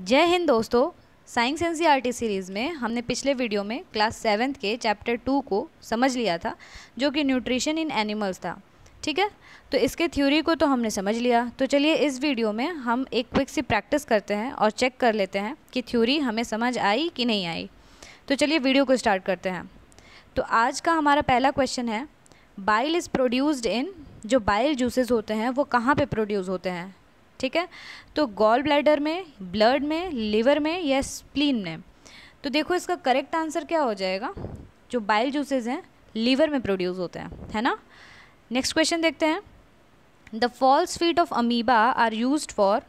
जय हिंद दोस्तों science N C series में हमने पिछले वीडियो में क्लास सेवन्थ के चैप्टर टू को समझ लिया था जो कि न्यूट्रिशन इन एनिमल्स था ठीक है तो इसके थ्योरी को तो हमने समझ लिया तो चलिए इस वीडियो में हम एक क्विक सी प्रैक्टिस करते हैं और चेक कर लेते हैं कि थ्योरी हमें समझ आई कि नहीं आई तो चलिए वीडियो को स्टार्ट करते हैं तो आज का हमारा पहला क्वेश्चन है बाइल इज़ प्रोड्यूस्ड इन जो बाइल जूसेज होते हैं वो कहाँ पे प्रोड्यूस होते हैं ठीक है तो गॉल ब्लैडर में ब्लड में लिवर में या स्प्लीन में तो देखो इसका करेक्ट आंसर क्या हो जाएगा जो बाइल जूसेज हैं लीवर में प्रोड्यूस होते हैं है ना नेक्स्ट क्वेश्चन देखते हैं the false feet of amoeba are use for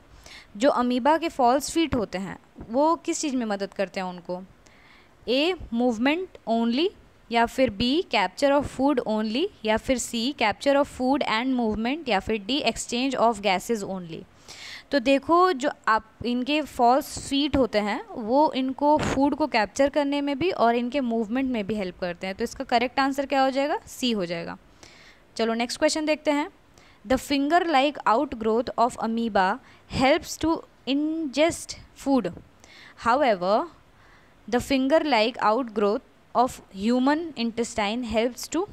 जो अमीबा के फॉल्स फीट होते हैं वो किस चीज़ में मदद करते हैं उनको ए मूवमेंट ओनली या फिर B capture of food only या फिर C capture of food and movement या फिर D exchange of gases only तो देखो जो आप इनके फॉल्स फीट होते हैं वो इनको फूड को कैप्चर करने में भी और इनके मूवमेंट में भी हेल्प करते हैं तो इसका करेक्ट आंसर क्या हो जाएगा सी हो जाएगा चलो नेक्स्ट क्वेश्चन देखते हैं the finger like outgrowth of amoeba helps to ingest food however the finger like outgrowth of human intestine helps to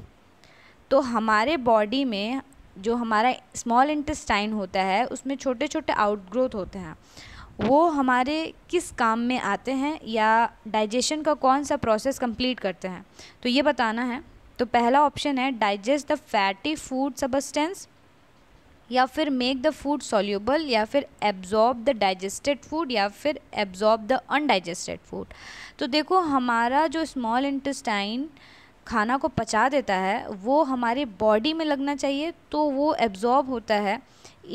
तो हमारे बॉडी में जो हमारा स्मॉल इंटेस्टाइन होता है उसमें छोटे छोटे आउटग्रोथ होते हैं वो हमारे किस काम में आते हैं या डाइजेशन का कौन सा प्रोसेस कंप्लीट करते हैं तो ये बताना है तो पहला ऑप्शन है digest the fatty food substance या फिर मेक द फूड सॉल्यूबल या फिर एब्जॉर्ब द डाइजेस्टेड फूड या फिर एब्जॉर्ब द अनडाइजेस्टेड फूड तो देखो हमारा जो स्मॉल इंटेस्टाइन खाना को पचा देता है वो हमारे बॉडी में लगना चाहिए तो वो एब्ज़ॉर्ब होता है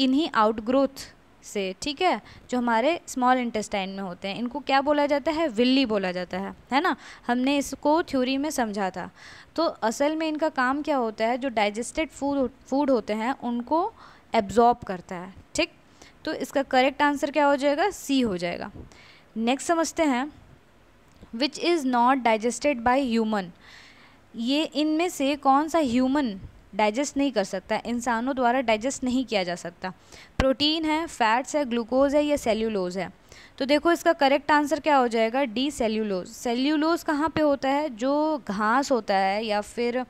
इन्हीं आउटग्रोथ से ठीक है जो हमारे स्मॉल इंटेस्टाइन में होते हैं इनको क्या बोला जाता है विल्ली बोला जाता है है ना हमने इसको थ्योरी में समझा था तो असल में इनका काम क्या होता है जो डाइजेस्टेड फूड फूड होते हैं उनको एब्जॉर्ब करता है ठीक तो इसका करेक्ट आंसर क्या हो जाएगा सी हो जाएगा नेक्स्ट समझते हैं which is not digested by human ये इनमें से कौन सा ह्यूमन डाइजेस्ट नहीं कर सकता इंसानों द्वारा डाइजेस्ट नहीं किया जा सकता प्रोटीन है फैट्स है ग्लूकोज है या सेल्यूलोज है तो देखो इसका करेक्ट आंसर क्या हो जाएगा डी सेल्यूलोज सेल्यूलोज कहाँ पे होता है जो घास होता है या फिर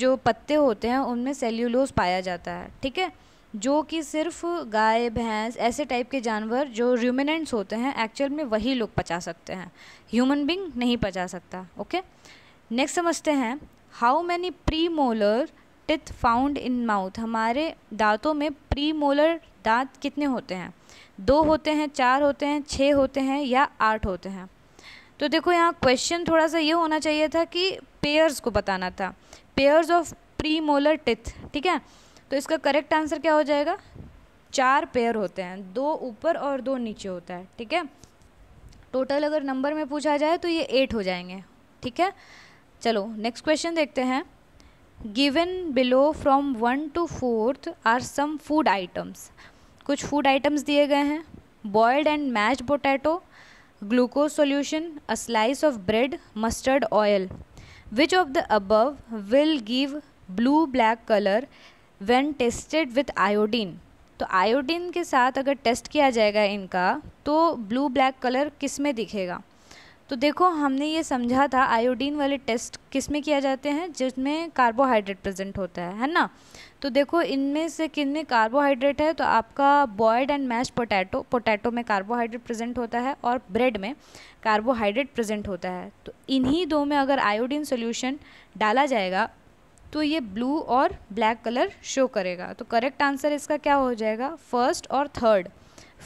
जो पत्ते होते हैं उनमें सेल्यूलोज पाया जाता है ठीक है जो कि सिर्फ गाय भैंस ऐसे टाइप के जानवर जो र्यूमिनेंट्स होते हैं एक्चुअल में वही लोग पचा सकते हैं ह्यूमन बींग नहीं पचा सकता ओके नेक्स्ट समझते हैं how many premolar teeth found in mouth हमारे दांतों में प्री मोलर दांत कितने होते हैं दो होते हैं चार होते हैं छः होते हैं या आठ होते हैं तो देखो यहाँ क्वेश्चन थोड़ा सा ये होना चाहिए था कि पेयर्स को बताना था pairs of premolar teeth ठीक है तो इसका करेक्ट आंसर क्या हो जाएगा चार पेयर होते हैं दो ऊपर और दो नीचे होता है ठीक है टोटल अगर नंबर में पूछा जाए तो ये एट हो जाएंगे ठीक है चलो नेक्स्ट क्वेश्चन देखते हैं given below from one two fourth are some food items कुछ फूड आइटम्स दिए गए हैं boiled and mash potato glucose solution a slice of bread mustard oil which of the above will give blue black colour when tested with iodine तो iodine के साथ अगर test किया जाएगा इनका तो ब्लू ब्लैक कलर किस में दिखेगा तो देखो हमने ये समझा था आयोडीन वाले टेस्ट किस में किया जाते हैं जिसमें कार्बोहाइड्रेट प्रेजेंट होता है है ना तो देखो इनमें से किन में कार्बोहाइड्रेट है तो आपका boiled and mash potato potato में कार्बोहाइड्रेट प्रेजेंट होता है और ब्रेड में कार्बोहाइड्रेट प्रेजेंट होता है तो इन्हीं दो में अगर आयोडीन सोल्यूशन डाला जाएगा तो ये ब्लू और ब्लैक कलर शो करेगा तो करेक्ट आंसर इसका क्या हो जाएगा फर्स्ट और थर्ड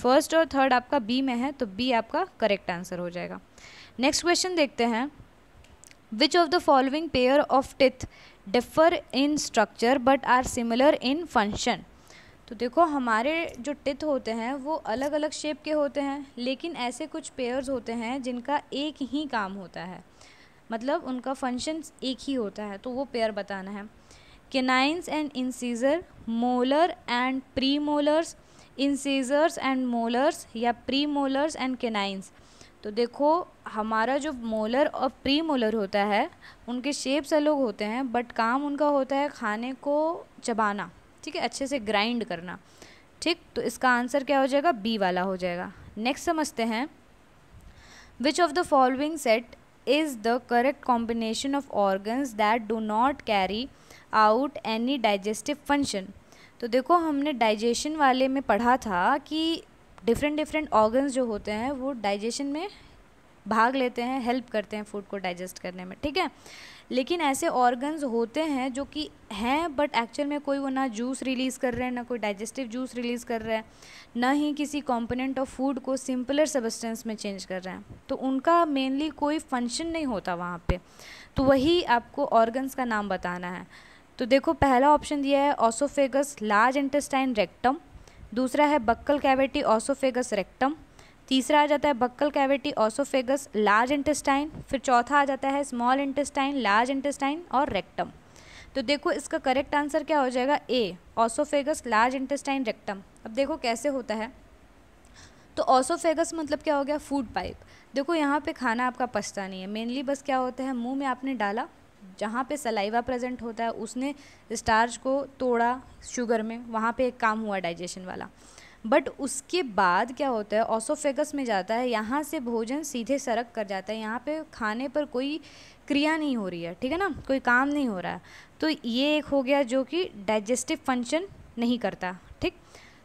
फर्स्ट और थर्ड आपका बी में है तो बी आपका करेक्ट आंसर हो जाएगा नेक्स्ट क्वेश्चन देखते हैं which of the following pair of teeth differ in structure but are similar in function तो देखो हमारे जो टिथ होते हैं वो अलग अलग शेप के होते हैं लेकिन ऐसे कुछ पेयर्स होते हैं जिनका एक ही काम होता है मतलब उनका फंक्शन एक ही होता है तो वो पेयर बताना है canines and incisor molar and premolars incisors and molars या प्री मोलर्स एंड केनाइंस तो देखो हमारा जो मोलर और प्री मोलर होता है उनके शेप्स अलग होते हैं बट काम उनका होता है खाने को चबाना ठीक है अच्छे से ग्राइंड करना ठीक तो इसका आंसर क्या हो जाएगा बी वाला हो जाएगा नेक्स्ट समझते हैं which of the following set is the correct combination of organs that do not carry out any digestive function तो देखो हमने डाइजेशन वाले में पढ़ा था कि डिफरेंट डिफरेंट ऑर्गन्स जो होते हैं वो डाइजेशन में भाग लेते हैं हेल्प करते हैं फूड को डाइजेस्ट करने में ठीक है लेकिन ऐसे ऑर्गन्स होते हैं जो कि हैं बट एक्चुअल में कोई वो ना जूस रिलीज़ कर रहे हैं ना कोई डाइजेस्टिव जूस रिलीज़ कर रहे हैं ना ही किसी कंपोनेंट ऑफ फूड को सिंपलर सबस्टेंस में चेंज कर रहे हैं तो उनका मेनली कोई फंक्शन नहीं होता वहाँ पे तो वही आपको ऑर्गन्स का नाम बताना है तो देखो पहला ऑप्शन दिया है ऑसोफेगस लार्ज इंटेस्टाइन रेक्टम दूसरा है बक्कल कैविटी ऑसोफेगस रेक्टम तीसरा आ जाता है buccal cavity oesophagus large intestine फिर चौथा आ जाता है स्मॉल इंटेस्टाइन लार्ज इंटेस्टाइन और रेक्टम तो देखो इसका करेक्ट आंसर क्या हो जाएगा A oesophagus large intestine rectum अब देखो कैसे होता है तो ऑसोफेगस मतलब क्या हो गया फूड पाइप देखो यहाँ पे खाना आपका पचता नहीं है मेनली बस क्या होता है मुंह में आपने डाला जहाँ पे सलाइवा प्रेजेंट होता है उसने स्टार्च को तोड़ा शुगर में वहाँ पे एक काम हुआ डाइजेशन वाला बट उसके बाद क्या होता है ऑसोफेगस में जाता है यहाँ से भोजन सीधे सरक कर जाता है यहाँ पे खाने पर कोई क्रिया नहीं हो रही है ठीक है ना कोई काम नहीं हो रहा है तो ये एक हो गया जो कि डाइजेस्टिव फंक्शन नहीं करता ठीक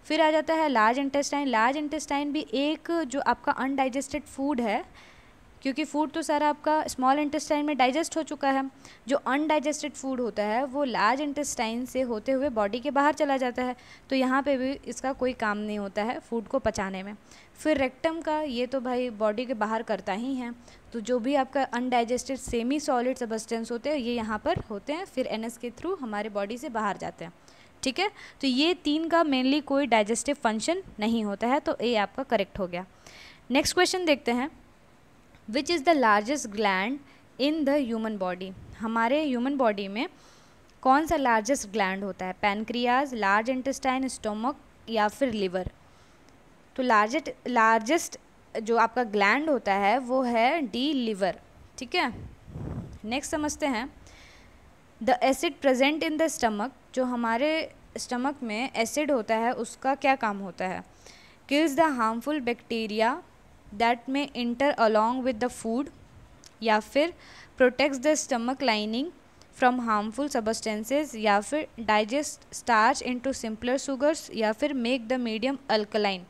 फिर आ जाता है लार्ज इंटेस्टाइन लार्ज इंटेस्टाइन भी एक जो आपका अनडाइजेस्टेड फूड है क्योंकि फ़ूड तो सारा आपका स्मॉल इंटेस्टाइन में डाइजेस्ट हो चुका है जो अनडाइजेस्टेड फूड होता है वो लार्ज इंटेस्टाइन से होते हुए बॉडी के बाहर चला जाता है तो यहाँ पे भी इसका कोई काम नहीं होता है फूड को पचाने में फिर रेक्टम का ये तो भाई बॉडी के बाहर करता ही है तो जो भी आपका अनडाइजेस्टेड सेमी सॉलिड सबस्टेंस होते हैं ये यहाँ पर होते हैं फिर एन के थ्रू हमारे बॉडी से बाहर जाते हैं ठीक है तो ये तीन का मेनली कोई डाइजेस्टिव फंक्शन नहीं होता है तो ये आपका करेक्ट हो गया नेक्स्ट क्वेश्चन देखते हैं which is the largest gland in the human body हमारे ह्यूमन बॉडी में कौन सा लार्जेस्ट ग्लैंड होता है पैनक्रियाज लार्ज इंटेस्टाइन स्टोमक या फिर लिवर तो लार्जेस्ट लार्जेस्ट जो आपका ग्लैंड होता है वो है डी लिवर ठीक है नेक्स्ट समझते हैं the acid present in the stomach जो हमारे स्टमक में एसिड होता है उसका क्या काम होता है kills the harmful bacteria that may enter along with the food या फिर protect the stomach lining from harmful substances या फिर digest starch into simpler sugars या फिर मेक द मीडियम अल्कलाइन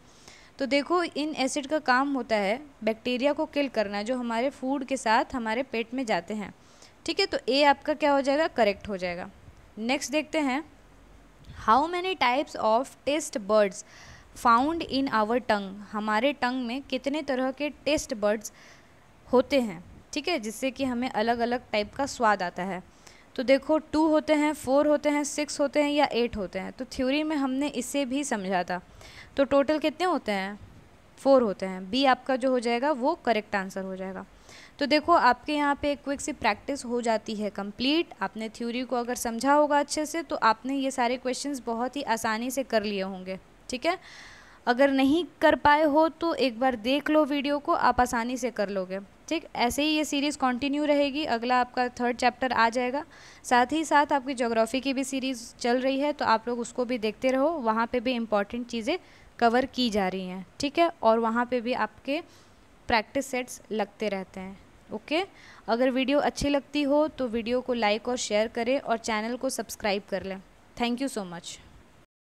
तो देखो इन एसिड का काम होता है बैक्टीरिया को किल करना जो हमारे फूड के साथ हमारे पेट में जाते हैं ठीक है तो ए आपका क्या हो जाएगा करेक्ट हो जाएगा नेक्स्ट देखते हैं how many types of taste buds found in our tongue हमारे टंग में कितने तरह के टेस्ट बर्ड्स होते हैं ठीक है जिससे कि हमें अलग अलग टाइप का स्वाद आता है तो देखो टू होते हैं फोर होते हैं सिक्स होते हैं या एट होते हैं तो थ्योरी में हमने इसे भी समझा था तो टोटल कितने होते हैं फोर होते हैं बी आपका जो हो जाएगा वो करेक्ट आंसर हो जाएगा तो देखो आपके यहाँ पे एक क्विक सी प्रैक्टिस हो जाती है कंप्लीट आपने थ्योरी को अगर समझा होगा अच्छे से तो आपने ये सारे क्वेश्चंस बहुत ही आसानी से कर लिए होंगे ठीक है अगर नहीं कर पाए हो तो एक बार देख लो वीडियो को आप आसानी से कर लोगे ठीक ऐसे ही ये सीरीज़ कंटिन्यू रहेगी अगला आपका थर्ड चैप्टर आ जाएगा साथ ही साथ आपकी जोग्राफ़ी की भी सीरीज़ चल रही है तो आप लोग उसको भी देखते रहो वहाँ पे भी इम्पॉर्टेंट चीज़ें कवर की जा रही हैं ठीक है और वहाँ पे भी आपके प्रैक्टिस सेट्स लगते रहते हैं ओके अगर वीडियो अच्छी लगती हो तो वीडियो को लाइक और शेयर करें और चैनल को सब्सक्राइब कर लें थैंक यू सो मच